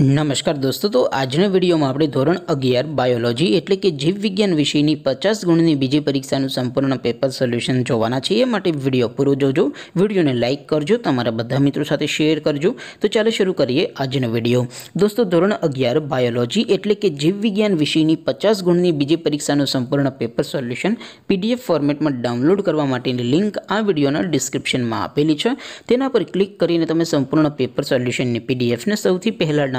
નમસ્કાર દોસ્તો તો આજના વિડીયોમાં આપણે ધોરણ અગિયાર બાયોલોજી એટલે કે જીવવિજ્ઞાન વિષયની પચાસ ગુણની બીજી પરીક્ષાનું સંપૂર્ણ પેપર સોલ્યુશન જોવાના છે એ માટે વિડીયો પૂરો જોજો વિડીયોને લાઇક કરજો તમારા બધા મિત્રો સાથે શેર કરજો તો ચાલો શરૂ કરીએ આજનો વિડીયો દોસ્તો ધોરણ અગિયાર બાયોલોજી એટલે કે જીવવિજ્ઞાન વિષયની પચાસ ગુણની બીજી પરીક્ષાનું સંપૂર્ણ પેપર સોલ્યુશન પીડીએફ ફોર્મેટમાં ડાઉનલોડ કરવા માટેની લિંક આ વિડીયોના ડિસ્ક્રિપ્શનમાં આપેલી છે તેના પર ક્લિક કરીને તમે સંપૂર્ણ પેપર સોલ્યુશનની પીડીએફને સૌથી પહેલાં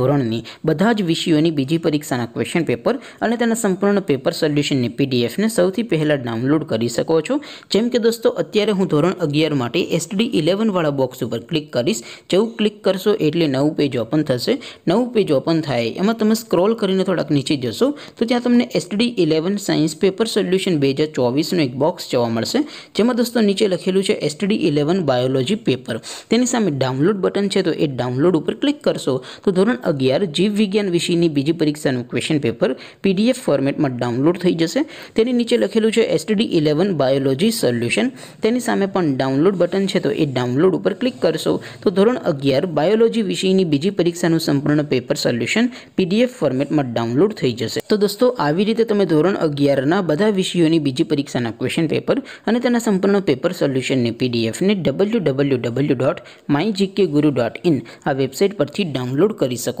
ધોરણની બધા જ વિષયોની બીજી પરીક્ષાના ક્વેશ્ચન પેપર અને તેના સંપૂર્ણ પેપર સોલ્યુશનની પીડીએફને સૌથી પહેલાં ડાઉનલોડ કરી શકો છો જેમ કે દોસ્તો અત્યારે હું ધોરણ અગિયાર માટે એસડી ઇલેવનવાળા બોક્સ ઉપર ક્લિક કરીશ જેવું ક્લિક કરશો એટલે નવું પેજ ઓપન થશે નવું પેજ ઓપન થાય એમાં તમે સ્ક્રોલ કરીને થોડાક નીચે જશો તો ત્યાં તમને SD eleven science paper solution બે હજાર ચોવીસનું એક બોક્સ જોવા મળશે જેમાં દોસ્તો નીચે લખેલું છે એસટી ઇલેવન બાયોલોજી પેપર તેની સામે ડાઉનલોડ બટન છે તો એ ડાઉનલોડ ઉપર ક્લિક કરશો તો ધોરણ અગિયાર જીવવિજ્ઞાન વિષયની બીજી પરીક્ષાનું ક્વેશ્ચન પેપર પીડીએફ ફોર્મેટમાં ડાઉનલોડ થઈ જશે તેની નીચે લખેલું છે એસટીડી ઇલેવન બાયોલોજી સોલ્યુશન તેની સામે પણ ડાઉનલોડ બટન છે તો એ ડાઉનલોડ ઉપર ક્લિક કરશો તો ધોરણ અગિયાર બાયોલોજી વિષયની બીજી પરીક્ષાનું સંપૂર્ણ પેપર સોલ્યુશન પીડીએફ ફોર્મેટમાં ડાઉનલોડ થઈ જશે તો દોસ્તો આવી રીતે તમે ધોરણ અગિયારના બધા વિષયોની બીજી પરીક્ષાના ક્વેશ્ચન પેપર અને તેના સંપૂર્ણ પેપર સોલ્યુશનની પીડીએફને W W W dot my GK guru dot in આ વેબસાઇટ પરથી ડાઉનલોડ કરી શકો